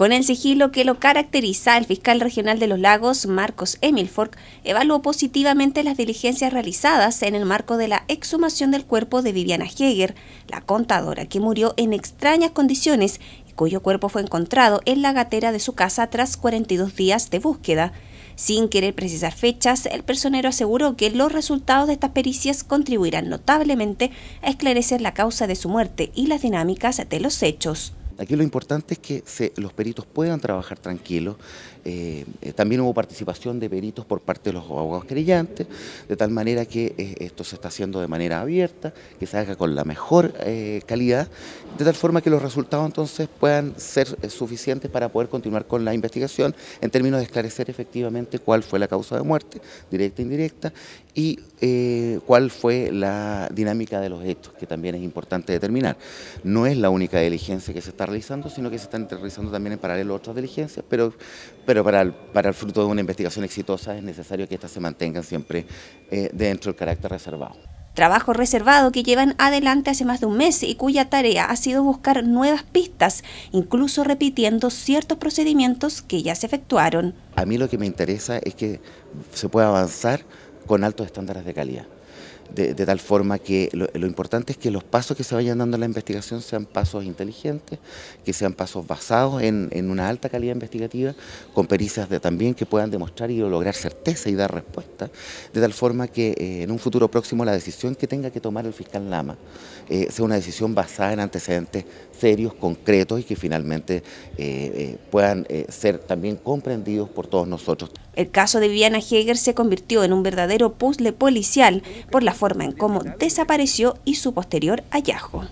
Con el sigilo que lo caracteriza, el fiscal regional de los lagos, Marcos Emilfork, evaluó positivamente las diligencias realizadas en el marco de la exhumación del cuerpo de Viviana Heger, la contadora que murió en extrañas condiciones y cuyo cuerpo fue encontrado en la gatera de su casa tras 42 días de búsqueda. Sin querer precisar fechas, el personero aseguró que los resultados de estas pericias contribuirán notablemente a esclarecer la causa de su muerte y las dinámicas de los hechos. Aquí lo importante es que los peritos puedan trabajar tranquilos. Eh, eh, también hubo participación de peritos por parte de los abogados querellantes, de tal manera que eh, esto se está haciendo de manera abierta, que se haga con la mejor calidad de tal forma que los resultados entonces puedan ser eh, suficientes para poder continuar con la investigación en términos de esclarecer efectivamente cuál fue la causa de muerte, directa e indirecta, y eh, cuál fue la dinámica de los hechos, que también es importante determinar. No es la única diligencia que se está realizando, sino que se están realizando también en paralelo otras diligencias, pero, pero para, el, para el fruto de una investigación exitosa es necesario que éstas se mantengan siempre eh, dentro del carácter reservado trabajo reservado que llevan adelante hace más de un mes y cuya tarea ha sido buscar nuevas pistas, incluso repitiendo ciertos procedimientos que ya se efectuaron. A mí lo que me interesa es que se pueda avanzar con altos estándares de calidad. De, tal forma que lo, importante es que los pasos que se vayan dando en la investigación sean pasos inteligentes, que sean pasos basados en, una alta calidad investigativa, con pericias también que puedan demostrar y lograr certeza y dar respuesta, de tal forma que eh, en un futuro próximo la decisión que tenga que tomar el fiscal Lama eh, sea una decisión basada en antecedentes serios, concretos y que finalmente eh, puedan ser también comprendidos por todos nosotros. El caso de Viviana Heger se convirtió en un verdadero puzzle policial por la forma en cómo desapareció y su posterior hallazgo.